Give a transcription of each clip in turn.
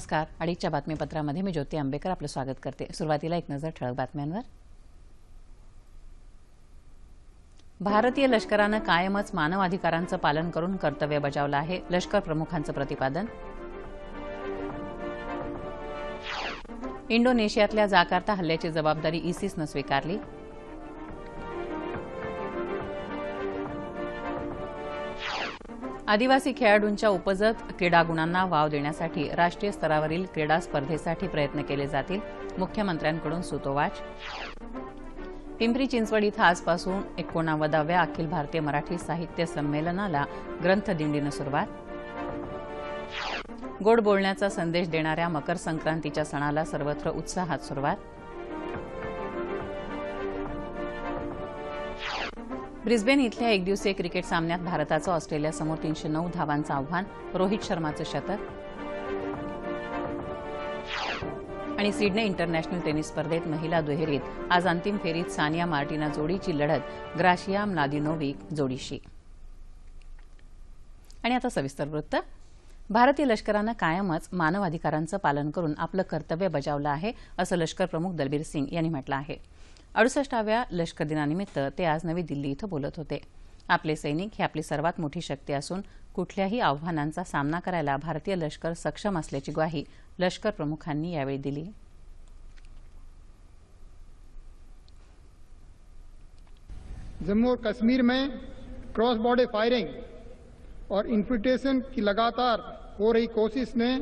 नमस्कार अडीचच्या बातमीपत्रामध्ये मी ज्योती आंबेकर आपलं स्वागत करते सुरुवातीला एक नजर ठळक बातम्यांवर भारतीय लष्करानं कायमच मानवाधिकारांचं पालन करून कर्तव्य बजावलं आहे लष्कर प्रमुखांचं प्रतिपादन इंडोनेशियातल्या जाकार्ता हल्ल्याची जबाबदारी इसिसनं स्वीकारली आदिवासी खेळाडूंच्या उपजत क्रीडागुणांना वाव देण्यासाठी राष्ट्रीय स्तरावरील क्रीडा स्पर्धेसाठी प्रयत्न केले जातील मुख्यमंत्र्यांकडून सुतोवाच पिंपरी चिंचवड इथं आजपासून एकोणावदाव्या अखिल भारतीय मराठी साहित्य संमेलनाला ग्रंथदिंडीनं सुरुवात गोड बोलण्याचा संदेश देणाऱ्या मकर संक्रांतीच्या सणाला सर्वत्र उत्साहात सुरुवात ब्रिस्बेन इथल्या एक दिवसीय क्रिकेट सामन्यात भारताचं ऑस्ट्रेलियासमोर तीनशे नऊ धावांचं आव्हान रोहित शर्माचं शतक आणि सिडने इंटरनॅशनल टेनिस स्पर्धेत महिला दुहेरीत आज अंतिम फेरीत सानिया मार्टिना जोडीची लढत ग्राशिया म्लादिनोविक जोडीशी आणि आता सविस्तर वृत्त भारतीय लष्करानं कायमच मानवाधिकारांचं पालन करून आपलं कर्तव्य बजावलं आहे असं लष्कर प्रमुख दलबीर सिंग यांनी म्हटलं आहे अडुसष्टाव्या लष्कर दिनानिमित्त ते आज नवी दिल्ली इथं बोलत होते आपले सैनिक ही आपली सर्वात मोठी शक्ती असून कुठल्याही आव्हानांचा सामना करायला भारतीय लष्कर सक्षम असल्याची ग्वाही लष्कर प्रमुखांनी यावेळी दिली जम्मू कश्मीर में क्रॉस बॉर्डर फायरिंग और इन्फिल्ट्रेशन की लगातार हो रही कोशिश ने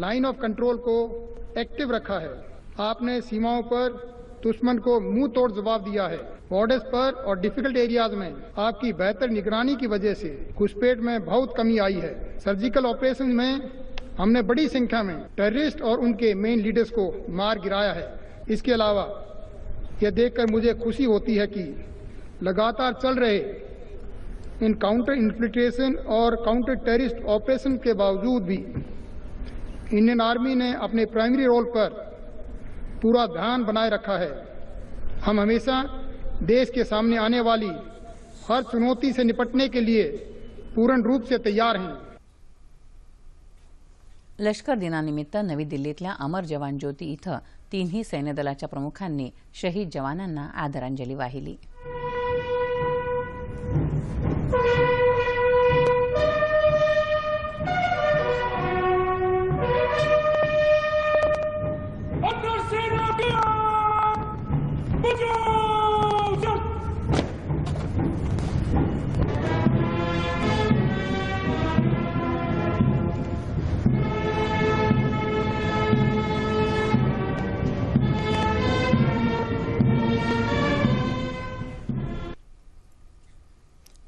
लाइन ऑफ कंट्रोल को एक्टिव रखा है आपने सीमाओं पर दुश्मन को मुंह तोड़ जवाब दिया है बॉर्डर्स पर और डिफिकल्ट एरियाज में आपकी बेहतर निगरानी की वजह से घुसपेट में बहुत कमी आई है सर्जिकल ऑपरेशन में हमने बड़ी संख्या में टेररिस्ट और उनके मेन लीडर्स को मार गिराया है इसके अलावा यह देखकर मुझे खुशी होती है कि लगातार चल रहे इन काउंटर इन्फिल्ट्रेशन और काउंटर टेररिस्ट ऑपरेशन के बावजूद भी इंडियन आर्मी ने अपने प्राइमरी रोल पर पूरा ध्यान बनाए रखा है हम हमेशा देश के सामने आने वाली हर चुनौती से निपटने के लिए पूर्ण रूप से तैयार हैं लष्कर दिनानिमित्त नवी दिल्लीतल्या अमर जवान ज्योती इथं तिन्ही सैन्यदलाच्या प्रमुखांनी शहीद जवानांना आदरांजली वाहिली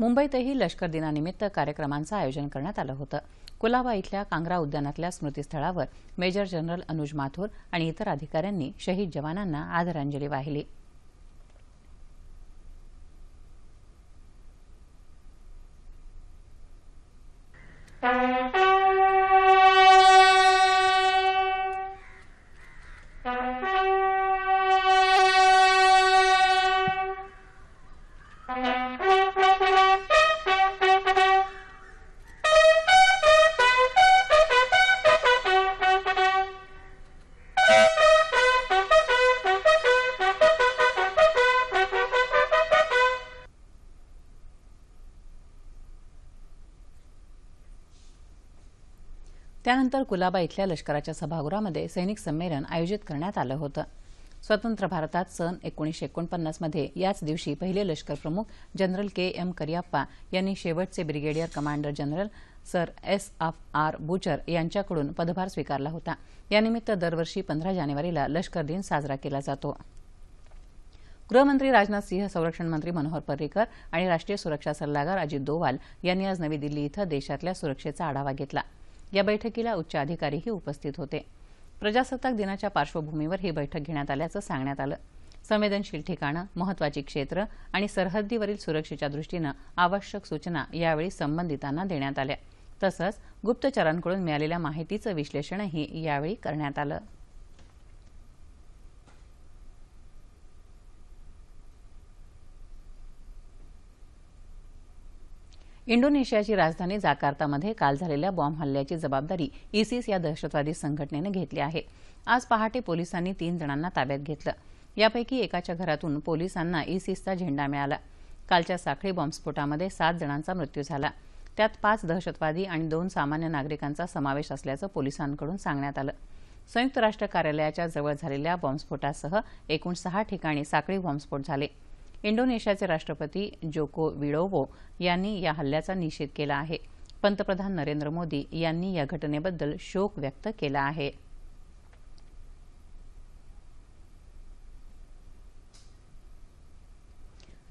मुंबईतही लष्कर दिनानिमित्त कार्यक्रमांचं आयोजन करण्यात आलं होतं कुलाबा इथल्या कांग्रा उद्यानातल्या स्मृतीस्थळावर मेजर जनरल अनुज माथुर आणि इतर अधिकाऱ्यांनी शहीद जवानांना आदरांजली वाहिली त्यानंतर कुलाबा इथल्या लष्कराच्या सभागृहामध्ये सैनिक संमेलन आयोजित करण्यात आलं होतं स्वतंत्र भारतात सन एकोणीसशे एकोणपन्नासमध्ये याच दिवशी पहिले लष्कर प्रमुख जनरल के एम करियाप्पा यांनी शेवटचे brigadier commander general sir S F R Bucher यांच्याकडून पदभार स्वीकारला होता यानिमित्त दरवर्षी पंधरा जानेवारीला लष्कर दिन साजरा केला जातो गृहमंत्री राजनाथ सिंह संरक्षण मंत्री मनोहर पर्रिकर आणि राष्ट्रीय सुरक्षा सल्लागार अजित दोवाल यांनी आज नवी दिल्ली इथं देशातल्या सुरक्षेचा आढावा घेतला या बैठकीला उच्च अधिकारीही उपस्थित होते प्रजासत्ताक दिनाच्या पार्श्वभूमीवर ही बैठक घेण्यात आल्याचं सांगण्यात आलं संवेदनशील ठिकाणं महत्वाची क्षेत्र आणि सरहद्दीवरील सुरक्षेच्या दृष्टीनं आवश्यक सूचना यावेळी संबंधितांना देण्यात आल्या तसंच गुप्तचरांकडून मिळालेल्या माहितीचं विश्लेषणही यावेळी करण्यात आलं इंडोनेशियाची राजधानी जाकार्तामध्ये काल झालेल्या बॉम्ब हल्ल्याची जबाबदारी इसिस या दहशतवादी संघटनेनं घेतली आहे आज पहाटे पोलिसांनी तीन जणांना ताब्यात घेतलं यापैकी एकाच्या घरातून पोलिसांना इसिसचा झेंडा मिळाला कालच्या साखळी बॉम्बस्फोटामध्ये सात जणांचा मृत्यू झाला त्यात पाच दहशतवादी आणि दोन सामान्य नागरिकांचा समावेश असल्याचं पोलिसांकडून सांगण्यात आलं संयुक्त राष्ट्र कार्यालयाच्या जवळ झालेल्या बॉम्बस्फोटासह एकूण सहा ठिकाणी साखळी बॉम्बस्फोट झाले इंडोनेशियाचे राष्ट्रपती जोको विडोवो यांनी या हल्ल्याचा निषेध केला आहे पंतप्रधान नरेंद्र मोदी यांनी या घटनेबद्दल शोक व्यक्त केला आहे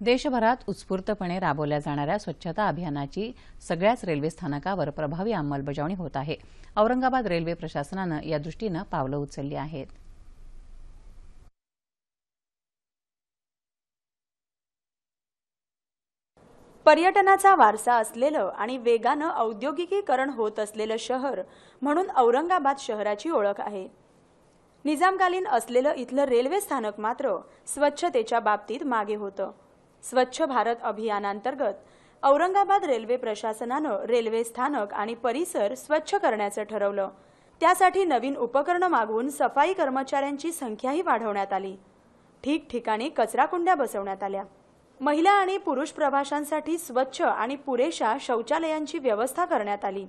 देशभरात उत्स्फूर्तपणे राबवल्या जाणाऱ्या स्वच्छता अभियानाची सगळ्याच रेल्वे स्थानकावर प्रभावी अंमलबजावणी होत आहे औरंगाबाद रेल्वे प्रशासनानं या दृष्टीनं पावलं उचलली आहेत पर्यटनाचा वारसा असलेलं आणि वेगानं औद्योगिकीकरण होत असलेलं शहर म्हणून औरंगाबाद शहराची ओळख आहे निजामकालीन असलेलं इथलं रेल्वे स्थानक मात्र स्वच्छतेच्या बाबतीत मागे होतं स्वच्छ भारत अभियानांतर्गत औरंगाबाद रेल्वे प्रशासनानं रेल्वे स्थानक आणि परिसर स्वच्छ करण्याचं ठरवलं त्यासाठी नवीन उपकरणं मागवून सफाई कर्मचाऱ्यांची संख्याही वाढवण्यात आली ठिकठिकाणी कचराकुंड्या बसवण्यात आल्या महिला आणि पुरुष प्रवाशांसाठी स्वच्छ आणि पुरेशा शौचालयांची व्यवस्था करण्यात आली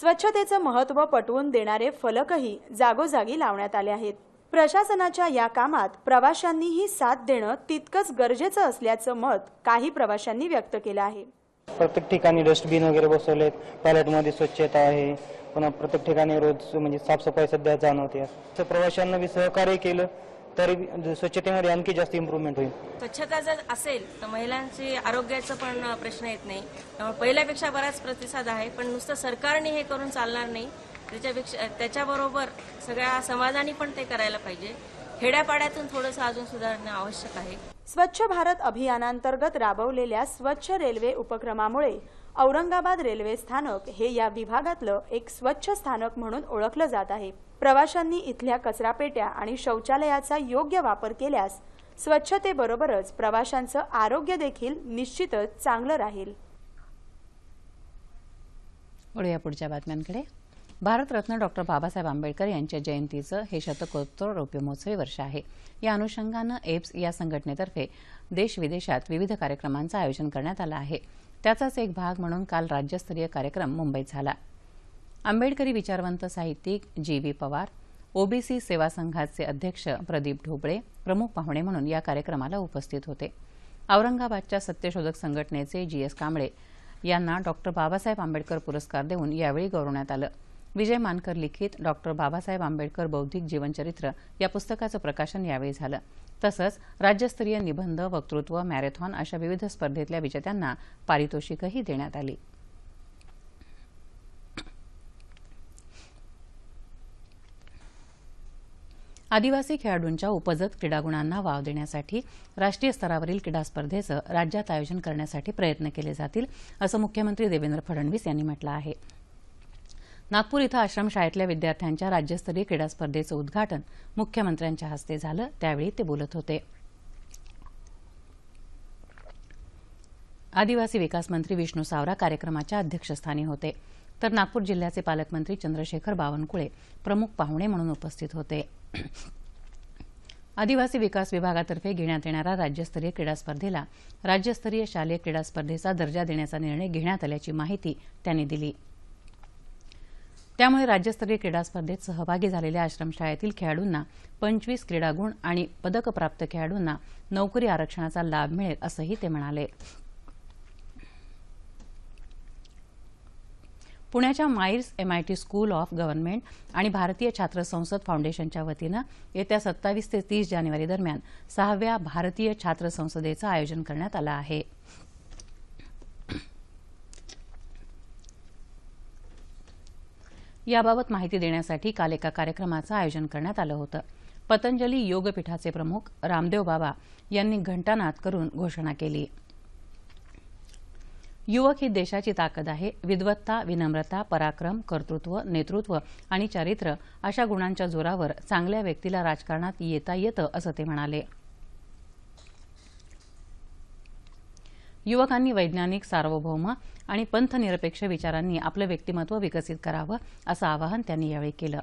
स्वच्छतेचं महत्त्व पटवून देणारे फलकही जागोजागी लावण्यात आले आहेत प्रशासनाच्या या कामात प्रवाशांनीही साथ देणं तितकंच गरजेचं असल्याचं मत काही प्रवाशांनी व्यक्त केलं आहे प्रत्येक ठिकाणी डस्टबिन वगैरे बसवलेत टॉयलेटमध्ये स्वच्छता आहे पुन्हा प्रत्येक ठिकाणी रोज म्हणजे साफसफाई सध्या जाणवते प्रवाशांना सहकार्य केलं तरी म्हणजे स्वच्छतेमध्ये आणखी जास्त इम्प्रुव्हमेंट होईल स्वच्छता जर असेल तर महिलांची आरोग्याचं पण प्रश्न येत नाही त्यामुळे पहिल्यापेक्षा बराच प्रतिसाद आहे पण नुसतं सरकारने हे करून चालणार नाही त्याच्यापेक्षा त्याच्याबरोबर सगळ्या समाजाने पण ते करायला पाहिजे खेड्यापाड्यातून थोडंसं अजून सुधारणं आवश्यक आहे स्वच्छ भारत अभियानांतर्गत राबवलेल्या स्वच्छ रेल्वे उपक्रमामुळे औरंगाबाद रेल्वे स्थानक हे या विभागातलं एक स्वच्छ स्थानक म्हणून ओळखलं जात आहे प्रवाशांनी इथल्या कचरापेट्या आणि शौचालयाचा योग्य वापर केल्यास स्वच्छतेबरोबरच प्रवाशांचं आरोग्य देखील निश्चितच चांगलं राहील पुढच्या बातम्यांकडे भारतरत्न डॉक्टर बाबासाहेब आंबेडकर यांच्या जयंतीचं हे शतकोत्तर रौप्यमहोत्सवी वर्ष आहे या अनुषंगानं एप्स या संघटनेतर्फे देश विदेशात विविध कार्यक्रमांचं आयोजन करण्यात आलं आहे त्याचाच एक भाग म्हणून काल राज्यस्तरीय कार्यक्रम मुंबईत झाला आंबेडकरी विचारवंत साहित्यिक जी व्ही पवार ओबीसी सेवा संघाचे अध्यक्ष प्रदीप ढोबळे प्रमुख पाहुणे म्हणून या कार्यक्रमाला उपस्थित होते औरंगाबादच्या सत्यशोधक संघटनेचे जी एस कांबळे यांना डॉक्टर बाबासाहेब आंबेडकर पुरस्कार देऊन यावेळी गौरवण्यात आलं विजय मानकर लिखित डॉक्टर बाबासाहेब आंबेडकर बौद्धिक जीवनचरित्र या पुस्तकाचं प्रकाशन यावेळी झालं तसंच राज्यस्तरीय निबंध वक्तृत्व मॅरेथॉन अशा विविध स्पर्धेतल्या विजेत्यांना पारितोषिकही देण्यात आली आदिवासी खेळाडूंच्या उपजत क्रीडागुणांना वाव देण्यासाठी राष्ट्रीय स्तरावरील क्रीडा स्पर्धेचं राज्यात आयोजन करण्यासाठी प्रयत्न केले जातील असं मुख्यमंत्री देवेंद्र फडणवीस यांनी म्हटलं आहे नागपूर इथं आश्रमशाळेतल्या विद्यार्थ्यांच्या राज्यस्तरीय क्रीडा स्पर्धेचं उद्घाटन मुख्यमंत्र्यांच्या हस्ते झालं त्यावेळी ते बोलत होते आदिवासी विकास मंत्री विष्णू सावरा कार्यक्रमाच्या अध्यक्षस्थानी होते तर नागपूर जिल्ह्याचे पालकमंत्री चंद्रशेखर बावनकुळे प्रमुख पाहुणे म्हणून उपस्थित होते आदिवासी विकास विभागातर्फे घेण्यात येणाऱ्या राज्यस्तरीय क्रीडा स्पर्धेला राज्यस्तरीय शालेय क्रीडा स्पर्धेचा दर्जा देण्याचा निर्णय घेण्यात आल्याची माहिती त्यांनी दिली त्यामुळे राज्यस्तरीय क्रीडा स्पर्धेत सहभागी झालेल्या आश्रमशाळेतील खेळाडूंना पंचवीस क्रीडागुण आणि पदकप्राप्त खेळाडूंना नोकरी आरक्षणाचा लाभ मिळेल असंही ते म्हणाले पुण्याच्या MAEER's MIT school of government आणि भारतीय छात्र संसद फाउंडेशनच्या वतीनं येत्या सत्तावीस ते तीस जानेवारी दरम्यान सहाव्या भारतीय छात्र संसदेचं आयोजन करण्यात आलं आहे याबाबत माहिती देण्यासाठी काल एका कार्यक्रमाचं आयोजन करण्यात आलं होतं पतंजली योगपीठाचे प्रमुख रामदेव बाबा यांनी घंटानाद करून घोषणा केली युवक ही देशाची ताकद आहे विद्वत्ता विनम्रता पराक्रम कर्तृत्व नेतृत्व आणि चारित्र्य अशा गुणांच्या जोरावर चांगल्या व्यक्तीला राजकारणात येता येतं असं ते म्हणाले युवकांनी वैज्ञानिक सार्वभौम आणि पंथनिरपेक्ष विचारांनी आपलं व्यक्तिमत्व विकसित करावं असं आवाहन त्यांनी यावेळी केलं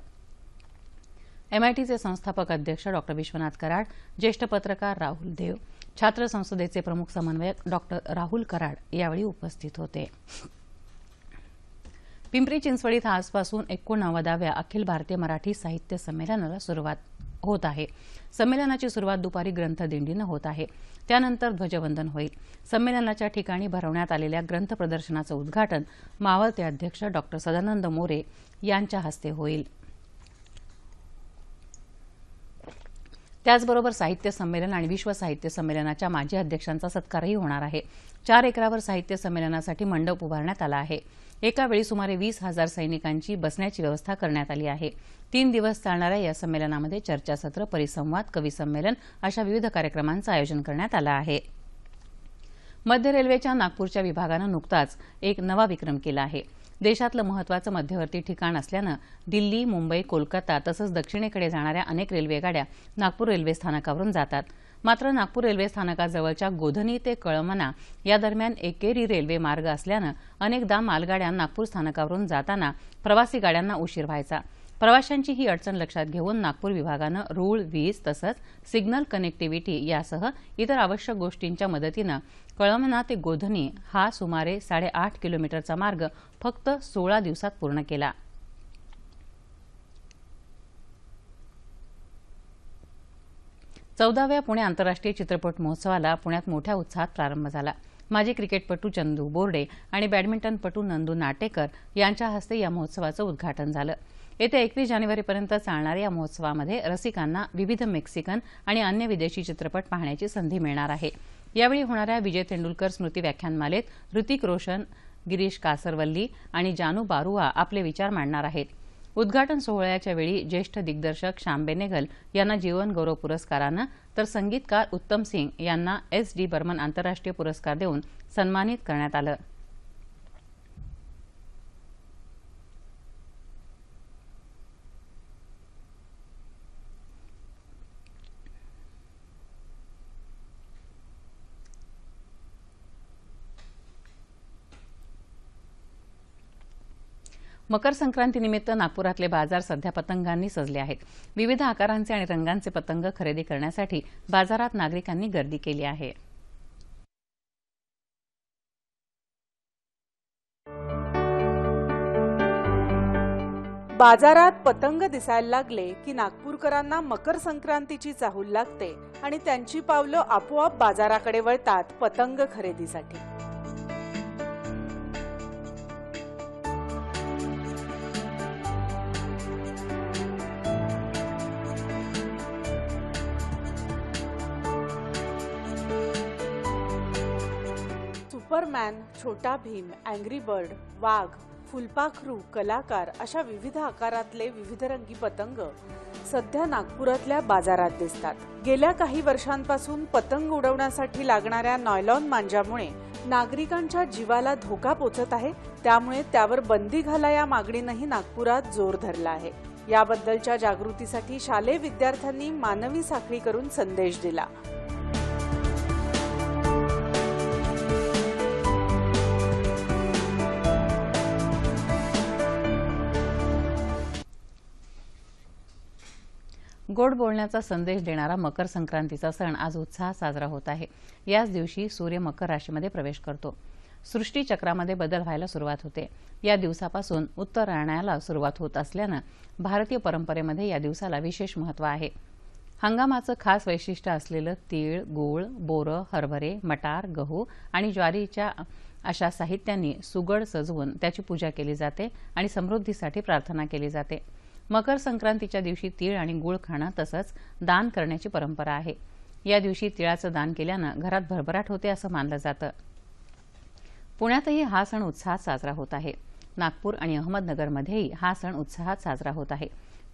एमआयटीचे संस्थापक अध्यक्ष डॉ विश्वनाथ कराड ज्येष्ठ पत्रकार राहुल देव छात्र संसदेचे प्रमुख समन्वयक डॉ राहुल कराड यावेळी उपस्थित होते पिंपरी चिंचवड इथं आजपासून एकोणनव्वदाव्या अखिल भारतीय मराठी साहित्य संमेलनाला सुरुवात होत आहे संमेलनाची सुरुवात दुपारी ग्रंथदिंडीनं होत आहे त्यानंतर ध्वजवंदन होईल संमेलनाच्या ठिकाणी भरवण्यात आलेल्या ग्रंथ प्रदर्शनाचं उद्घाटन मावळते अध्यक्ष डॉक्टर सदानंद मोरे यांच्या हस्ते होईल त्याचबरोबर साहित्य संमेलन आणि विश्व साहित्य संमेलनाच्या माजी अध्यक्षांचा सत्कारही होणार आहे चार एकरावर साहित्य संमेलनासाठी मंडप उभारण्यात आला आहे एकावेळी सुमारे वीस हजार सैनिकांची बसण्याची व्यवस्था करण्यात आली आहे तीन दिवस चालणाऱ्या या संमेलनामध्ये चर्चासत्र परिसंवाद कविसंमेलन अशा विविध कार्यक्रमांचं आयोजन करण्यात आलं आहे मध्य रेल्वेच्या नागपूरच्या विभागानं नुकताच एक नवा विक्रम केला आहे देशातलं महत्वाचं मध्यवर्ती ठिकाण असल्यानं दिल्ली मुंबई कोलकाता तसंच दक्षिणेकडे जाणाऱ्या अनेक रेल्वेगाड्या नागपूर रेल्वे स्थानकावरून जातात मात्र नागपूर रेल्वे स्थानकाजवळच्या गोधनी ते कळमना या दरम्यान एकेरी रेल्वे मार्ग असल्यानं अनेकदा मालगाड्या नागपूर स्थानकावरून जाताना प्रवासी गाड्यांना उशीर व्हायचा प्रवाशांची ही अडचण लक्षात घेऊन नागपूर विभागानं रूळ वीज तसंच सिग्नल कनेक्टिव्हिटी यासह इतर आवश्यक गोष्टींच्या मदतीनं कळमना ते गोधनी हा सुमारे साडेआठ किलोमीटरचा मार्ग फक्त सोळा दिवसात पूर्ण केला चौदाव्या पुणे आंतरराष्ट्रीय चित्रपट महोत्सवाला पुण्यात मोठ्या उत्साहात प्रारंभ झाला माजी क्रिकेटपटू चंदू बोर्डे आणि बॅडमिंटनपटू नंदू नाटेकर यांच्या हस्ते या महोत्सवाचं उद्घाटन झालं येत्या एकवीस जानेवारीपर्यंत चालणाऱ्या या महोत्सवामध्ये रसिकांना विविध मेक्सिकन आणि अन्य विदेशी चित्रपट पाहण्याची संधी मिळणार आहे यावेळी होणाऱ्या विजय तेंडुलकर स्मृती व्याख्यानमालेत ऋतिक रोशन गिरीश कासरवल्ली आणि जानू बारुआ आपले विचार मांडणार आहेत उद्घाटन सोहळ्याच्या वेळी ज्येष्ठ दिग्दर्शक श्याम बेनेगल यांना जीवन गौरव पुरस्कारानं तर संगीतकार उत्तम सिंग यांना एस डी बर्मन आंतरराष्ट्रीय पुरस्कार देऊन सन्मानित करण्यात आलं मकर संक्रांतीनिमित्त नागपुरातले बाजार सध्या पतंगांनी सजले आहेत विविध आकारांचे आणि रंगांचे पतंग खरेदी करण्यासाठी बाजारात नागरिकांनी गर्दी केली आहे बाजारात पतंग दिसायला लागले की नागपूरकरांना मकर संक्रांतीची चाहूल लागते आणि त्यांची पावलं आपोआप बाजाराकडे वळतात पतंग खरेदीसाठी सुपरमॅन छोटा भीम अँग्री बर्ड वाघ फुलपाखरू कलाकार अशा विविध आकारातले विविध रंगी पतंग सध्या नागपुरातल्या बाजारात दिसतात गेल्या काही वर्षांपासून पतंग उडवण्यासाठी लागणाऱ्या नॉयलॉन मांजामुळे नागरिकांच्या जीवाला धोका पोचत आहे त्यामुळे त्यावर बंदी घाला या मागणीनंही नागपुरात जोर धरला आहे याबद्दलच्या जागृतीसाठी शालेय विद्यार्थ्यांनी मानवी साखळी करून संदेश दिला गोड बोलण्याचा संदेश देणारा मकर संक्रांतीचा सण आज उत्साहात साजरा होत आहे याच दिवशी सूर्य मकर राशीमध्ये प्रवेश करतो सृष्टी चक्रामध्ये बदल व्हायला सुरुवात होते या दिवसापासून उत्तरायणाला सुरुवात होत असल्यानं भारतीय परंपरेमध्ये या दिवसाला विशेष महत्त्व आहे हंगामाचं खास वैशिष्ट्य असलेलं तीळ गूळ बोरं हरभरे मटार गहू आणि ज्वारीच्या अशा साहित्यांनी सुगड सजवून त्याची पूजा केली जाते आणि समृद्धीसाठी प्रार्थना केली जाते मकर संक्रांतीच्या दिवशी तीळ आणि गुळ खाणं तसंच दान करण्याची परंपरा आहे या दिवशी तिळाचं दान केल्यानं घरात भरभराट होते असं मानलं जातं पुण्यातही हा सण उत्साहात साजरा होत आहे नागपूर आणि अहमदनगरमध्येही हा सण उत्साहात साजरा होत आहे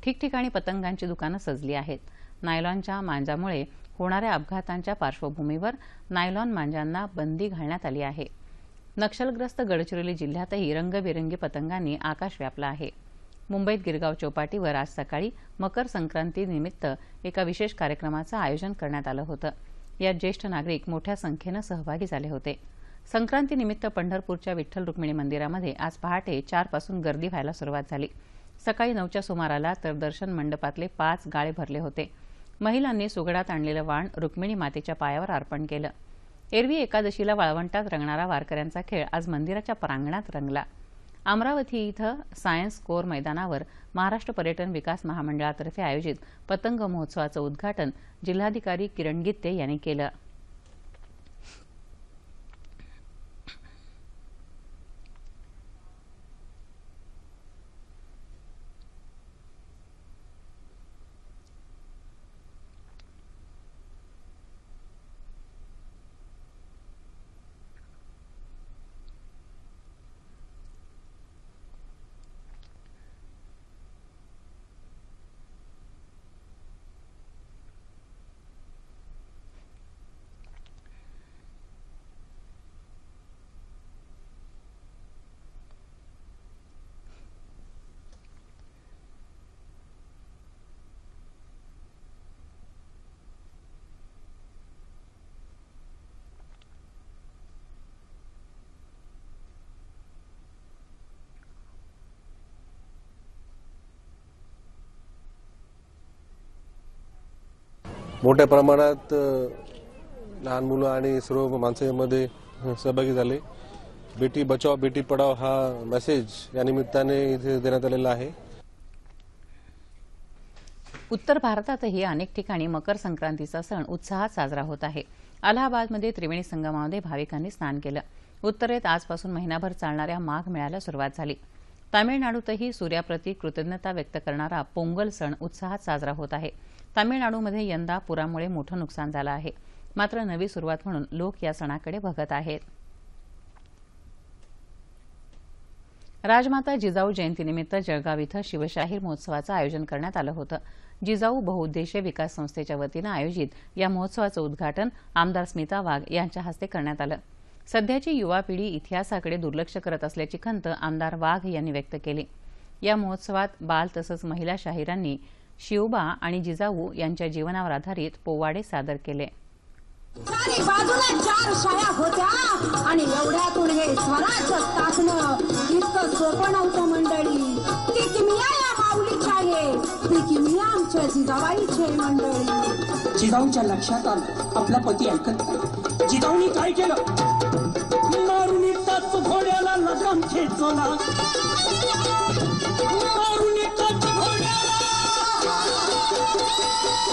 ठिकठिकाणी पतंगांची दुकानं सजली आहेत नायलॉनच्या मांजामुळे होणाऱ्या अपघातांच्या पार्श्वभूमीवर नायलॉन मांजांना बंदी घालण्यात आली आहे नक्षलग्रस्त गडचिरोली जिल्ह्यातही रंगबिरंगी पतंगांनी आकाश व्यापला आहे मुंबईत गिरगाव चौपाटीवर आज सकाळी मकर संक्रांतीनिमित्त एका विशेष कार्यक्रमाचं आयोजन करण्यात आलं होतं यात ज्येष्ठ नागरिक मोठ्या संख्येनं सहभागी झाले होते संक्रांतीनिमित्त पंढरपूरच्या विठ्ठल रुक्मिणी मंदिरामध्ये आज पहाटे चारपासून गर्दी व्हायला सुरुवात झाली सकाळी नऊच्या सुमाराला तर दर्शन मंडपातले पाच गाळे भरले होते महिलांनी सुगडात आणलेलं वाण रुक्मिणी मातेच्या पायावर अर्पण केलं एरवी एकादशीला वाळवंटात रंगणारा वारकऱ्यांचा खेळ आज मंदिराच्या प्रांगणात रंगला अमरावती इथं सायन्स कोर मैदानावर महाराष्ट्र पर्यटन विकास महामंडळातर्फे आयोजित पतंग महोत्सवाचं उद्घाटन जिल्हाधिकारी किरण गित्ते यांनी केलं मोठ्या प्रमाणात लहान मुलं आणि सर्व माणसांमध्ये सहभागी झाले बेटी बचाव बेटी पडाव हा मेसेज या निमित्ताने इथे देण्यात आलेला आहे उत्तर भारतातही अनेक ठिकाणी मकर संक्रांतीचा सण उत्साहात साजरा होत आहे अलाहाबादमध्ये त्रिवेणी संगमामध्ये भाविकांनी स्नान केलं उत्तरेत आजपासून महिनाभर चालणाऱ्या माघ मेळ्याला सुरुवात झाली तामिळनाडूतही सूर्याप्रती कृतज्ञता व्यक्त करणारा पोंगल सण उत्साहात साजरा होत आहे तामिळनाडूमध्ये यंदा पुरामुळे मोठं नुकसान झालं आहे मात्र नवी सुरुवात म्हणून लोक या सणाकडे बघत आहेत राजमाता जिजाऊ जयंतीनिमित्त जळगाव इथं शिवशाहीर महोत्सवाचं आयोजन करण्यात आलं होतं जिजाऊ बहुउद्देशीय विकास संस्थेच्या वतीनं आयोजित या महोत्सवाचं उद्घाटन आमदार स्मिता वाघ यांच्या हस्ते करण्यात आलं सध्याची युवा पिढी इतिहासाकडे दुर्लक्ष करत असल्याची खंत आमदार वाघ यांनी व्यक्त केली या महोत्सवात बाल तसंच महिला शाहिरांनी शिवबा आणि जिजाऊ यांच्या जीवनावर आधारित पोवाडे सादर केले बाजूला चार शाळा होत्या आणि एवढ्यातून हे स्वराज स्थापनं इतकं सोपं नव्हतं मंडळी ती किमिया या माऊलीच्या आहे ती किमिया आमच्या जिजाबाईचे मंडळी जिजाऊच्या लक्षात आलं आपला पती ऐकत नाही जिजाऊनी काय केलं मारुनी ताच घोड्याला लगाम खेचला मारुनी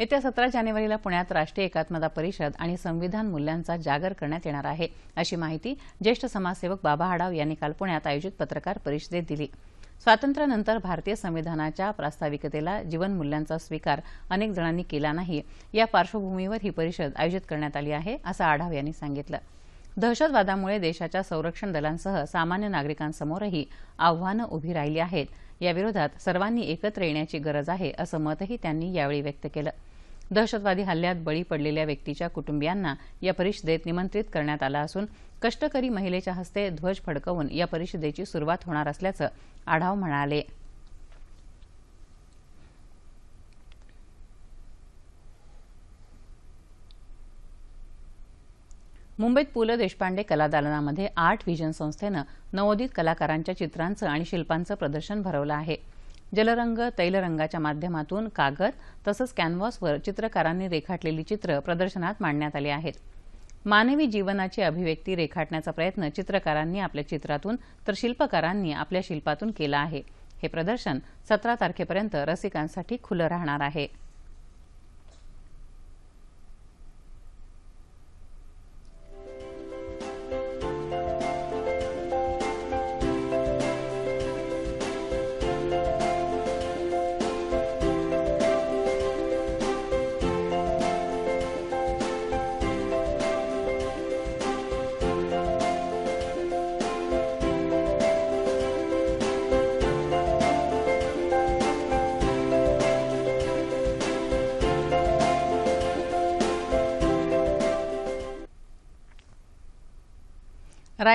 येत्या सतरा जानेवारीला पुण्यात राष्ट्रीय एकात्मता परिषद आणि संविधान मूल्यांचा जागर करण्यात येणार आहे अशी माहिती ज्येष्ठ समाजसेवक बाबा आढाव यांनी काल पुण्यात आयोजित पत्रकार परिषदेत दिली स्वातंत्र्यानंतर भारतीय संविधानाच्या प्रास्ताविकतेला जीवनमूल्यांचा स्वीकार अनेक जणांनी केला नाही या पार्श्वभूमीवर ही परिषद आयोजित करण्यात आली आहे असं आढाव यांनी सांगितलं दहशतवादामुळे देशाच्या संरक्षण दलांसह सामान्य नागरिकांसमोरही आव्हानं उभी राहिली आहेत याविरोधात सर्वांनी एकत्र येण्याची गरज आहे असं मतही त्यांनी यावेळी व्यक्त केलं दहशतवादी हल्ल्यात बळी पडलेल्या व्यक्तीच्या कुटुंबियांना या परिषदेत निमंत्रित करण्यात आलं असून कष्टकरी महिलेच्या हस्ते ध्वज फडकवून या परिषदेची सुरुवात होणार असल्याचं आढाव म्हणाले मुंबईत पु ल देशपांडे कलादालनामध्ये आर्ट व्हिजन संस्थेनं नवोदित कलाकारांच्या चित्रांचं आणि शिल्पांचं प्रदर्शन भरवलं आहे जलरंग तैलरंगाच्या माध्यमातून कागद तसंच कॅनव्हासवर चित्रकारांनी रेखाटलेली चित्र प्रदर्शनात मांडण्यात आली आहेत मानवी जीवनाची अभिव्यक्ती रेखाटण्याचा प्रयत्न चित्रकारांनी आपल्या चित्रातून तर शिल्पकारांनी आपल्या शिल्पातून केला आहे हे प्रदर्शन सतरा तारखेपर्यंत रसिकांसाठी खुलं राहणार आहे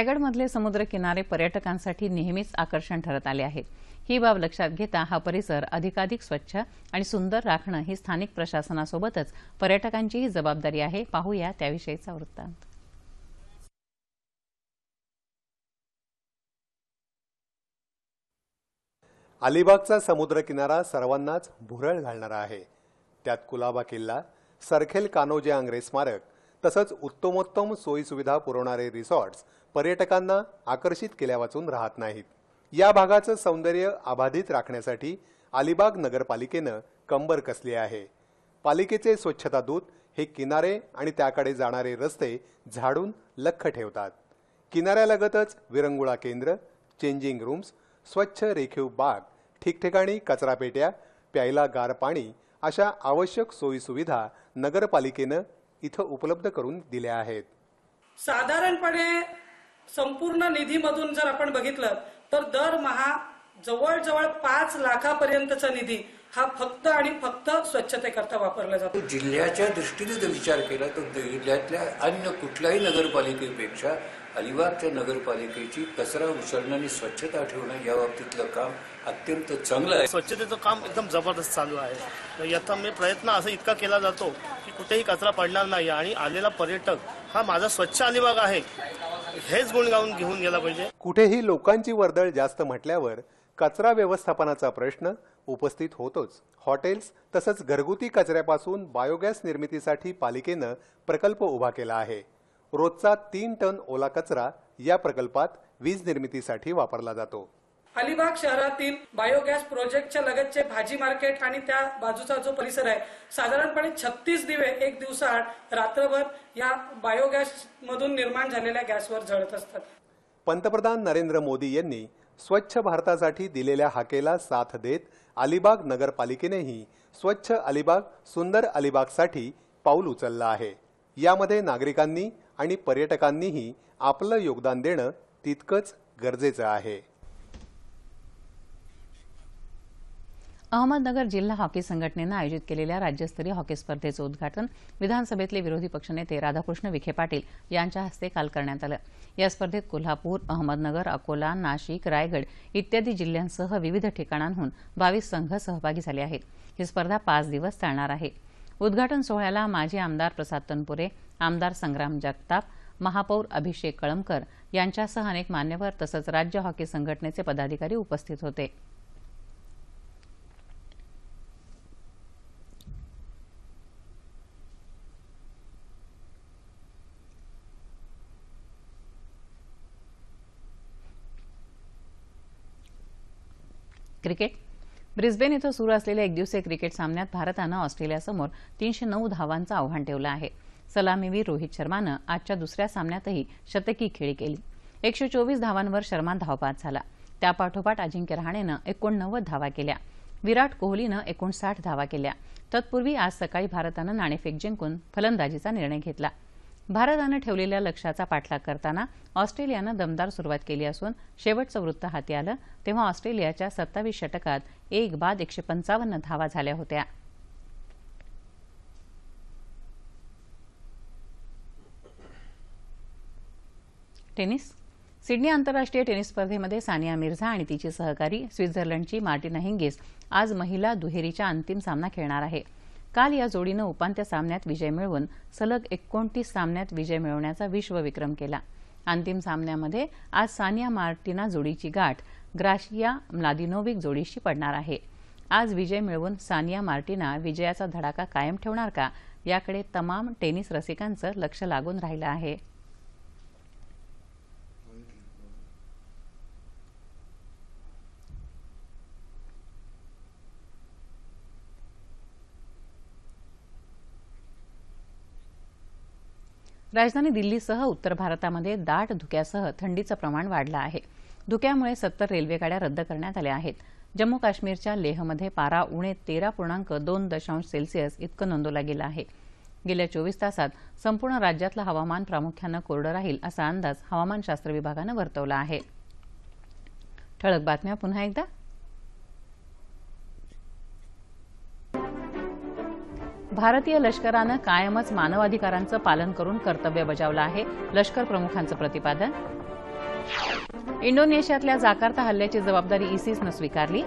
रायगडमधले समुद्र किनारे पर्यटकांसाठी नेहमीच आकर्षण ठरत आले आहेत ही बाब लक्षात घेता हा परिसर अधिकाधिक स्वच्छ आणि सुंदर राखणं ही स्थानिक प्रशासनासोबतच पर्यटकांचीही जबाबदारी आहे पाहूया त्याविषयीचा वृत्तांत अलिबागचा समुद्रकिनारा सर्वांनाच भुरळ घालणारा आहे त्यात कुलाबा किल्ला सरखेल कानोजे आंग्रे स्मारक तसंच उत्तमोत्तम सुविधा पुरवणारे रिसॉर्ट्स पर्यटकांना आकर्षित केल्यावाचून राहत नाहीत या भागाचं सौंदर्य अबाधित राखण्यासाठी अलिबाग नगरपालिकेनं कंबर कसली आहे पालिकेचे स्वच्छता दूत हे किनारे आणि त्याकडे जाणारे रस्ते झाडून लख ठेवतात किनाऱ्यालगतच विरंगुळा केंद्र चेंजिंग रूम्स स्वच्छ रेखीव बाग ठिकठिकाणी कचरापेट्या प्यायला गार पाणी अशा आवश्यक सोयीसुविधा नगरपालिकेनं इथं उपलब्ध करून दिल्या आहेत साधारणपणे संपूर्ण निधीमधून जर आपण बघितलं तर दरमहा जवळजवळ पाच लाखापर्यंतचा निधी हा फक्त आणि फक्त स्वच्छतेकरता वापरला जातो जिल्ह्याच्या दृष्टीने जर विचार केला तर जिल्ह्यातल्या अन्य कुठल्याही नगरपालिकेपेक्षा अलिबागच्या नगरपालिकेची कचरा उचलणं आणि स्वच्छता ठेवणं या बाबतीतलं काम अत्यंत चांगलं आहे स्वच्छतेचं काम एकदम जबरदस्त चालू आहे मी प्रयत्न असा इतका केला जातो की कुठेही कचरा पडणार नाही आणि आलेला पर्यटक हा माझा स्वच्छ अलिबाग आहे हेच गुण गाऊन घेऊन गेला पाहिजे कुठेही लोकांची वर्दळ जास्त म्हटल्यावर कचरा व्यवस्थापनाचा प्रश्न उपस्थित होतोच हॉटेल्स तसंच घरगुती कचऱ्यापासून बायोगॅस निर्मितीसाठी पालिकेनं प्रकल्प उभा केला आहे रोजचा तीन टन ओला कचरा या प्रकल्पात वीज निर्मितीसाठी वापरला जातो अलिबाग शहरातील बायोगॅस प्रोजेक्टच्या लगतचे भाजी मार्केट आणि त्या बाजूचा जो परिसर आहे साधारणपणे छत्तीस दिवे एक दिवसाआड रात्रभर या बायोगॅस मधून निर्माण झालेल्या गॅसवर झळत असतात पंतप्रधान नरेंद्र मोदी यांनी स्वच्छ भारतासाठी दिलेल्या हाकेला साथ देत अलिबाग नगरपालिकेनेही स्वच्छ अलिबाग सुंदर अलिबागसाठी पाऊल उचललं आहे यामध्ये नागरिकांनी आणि पर्यटकांनीही आपलं योगदान देणं तितकंच गरजेचं आहे अहमदनगर जिल्हा हॉकी संघटनेनं आयोजित केलेल्या राज्यस्तरीय हॉकी स्पर्धेचं उद्घाटन विधानसभेतले विरोधी पक्षनेते राधाकृष्ण विखे पाटील यांच्या हस्ते काल करण्यात आलं या स्पर्धेत कोल्हापूर अहमदनगर अकोला नाशिक रायगड इत्यादी जिल्ह्यांसह विविध ठिकाणांहून बावीस संघ सहभागी झाले आहेत ही स्पर्धा पाच दिवस चालणार आहे उद्घाटन सोहळ्याला माजी आमदार प्रसाद तनपुरे आमदार संग्राम जगताप महापौर अभिषेक कळमकर यांच्यासह अनेक मान्यवर तसंच राज्य हॉकी संघटनेचे पदाधिकारी उपस्थित होते क्रिकेट ब्रिस्बेन इथं सुरू असलेल्या एकदिवसीय क्रिकेट सामन्यात भारतानं ऑस्ट्रेलियासमोर तीनशे नऊ धावांचं आव्हान ठेवलं आहे सलामीवीर रोहित शर्मानं आजच्या दुसऱ्या सामन्यातही शतकी खेळी केली एकशे चोवीस धावांवर शर्मा धावपात झाला त्यापाठोपाठ अजिंक्य रहाणेनं एकोणनव्वद धावा केल्या विराट कोहलीनं एकोणसाठ धावा केल्या तत्पूर्वी आज सकाळी भारतानं नाणेफेक जिंकून फलंदाजीचा निर्णय घेतला भारतानं ठेवलेल्या लक्ष्याचा पाठलाग करताना ऑस्ट्रेलियानं दमदार सुरुवात केली असून शेवटचं वृत्त हाती आलं तेव्हा ऑस्ट्रेलियाच्या सत्तावीस षटकात एक बाद एकशे पंचावन्न धावा झाल्या होत्या टेनिस सिडनी आंतरराष्ट्रीय टेनिस स्पर्धेमध्ये सानिया मिर्झा आणि तिची सहकारी स्वित्झर्लंडची मार्टिना हिंगिस आज महिला दुहेरीचा अंतिम सामना खेळणार आहे काल या जोडीनं उपांत्य सामन्यात विजय मिळवून सलग एकोणतीस सामन्यात विजय मिळवण्याचा विश्वविक्रम केला अंतिम सामन्यामध्ये आज सानिया मार्टिना जोडीची गाठ ग्राशिया म्लादिनोविक जोडीशी पडणार आहे आज विजय मिळवून सानिया मार्टिना विजयाचा धडाका कायम ठेवणार का याकडे तमाम टेनिस रसिकांचं लक्ष लागून राहिलं आहे राजधानी दिल्लीसह उत्तर भारतामध्ये दाट धुक्यासह थंडीचं प्रमाण वाढलं आहे धुक्यामुळे सत्तर रेल्वेगाड्या रद्द करण्यात आल्या आहेत जम्मू काश्मीरच्या लेहमध्ये पारा उणे तेरा पूर्णांक दोन दशांश सेल्सिअस इतकं नोंदवला गेला आहे गेल्या चोवीस तासात संपूर्ण राज्यातलं हवामान प्रामुख्यानं कोरडं राहील असा अंदाज हवामानशास्त्र विभागानं वर्तवला आहे ठळक बातम्या पुन्हा एकदा भारतीय लष्करानं कायमच मानवाधिकारांचं पालन करून कर्तव्य बजावलं आहे लष्कर प्रमुखांचं प्रतिपादन इंडोनेशियातल्या जाकार्ता हल्ल्याची जबाबदारी इसिसनं स्वीकारली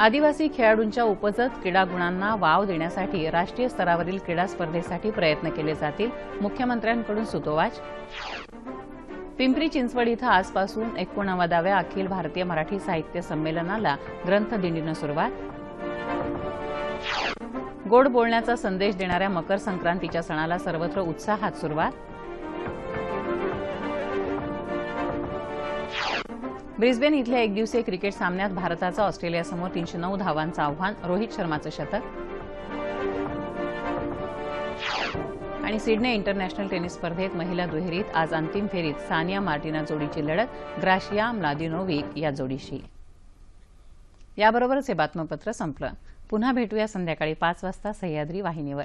आदिवासी खेळाडूंच्या उपजत क्रीडा गुणांना वाव देण्यासाठी राष्ट्रीय स्तरावरील क्रीडा स्पर्धेसाठी प्रयत्न केले जातील मुख्यमंत्र्यांकडून सुतोवाच पिंपरी चिंचवड इथं आजपासून एकोणावादाव्या अखिल भारतीय मराठी साहित्य संमेलनाला ग्रंथदिंडीनं सुरुवात गोड बोलण्याचा संदेश देणाऱ्या मकर संक्रांतीच्या सणाला सर्वत्र उत्साहात सुरुवात ब्रिस्बेन इथल्या एकदिवसीय क्रिकेट सामन्यात भारताचं ऑस्ट्रेलियासमोर तीनशे नऊ धावांचं आव्हान रोहित शर्माचं शतक आणि सिडने इंटरनॅशनल टेनिस स्पर्धेत महिला दुहेरीत आज अंतिम फेरीत सानिया मार्टिना जोडीची लढत ग्राशिया म्लादिनोविक या जोडीशी याबरोबरच हे बातमीपत्र संपलं पुन्हा भेटूया संध्याकाळी पाच वाजता सह्याद्री वाहिनीवर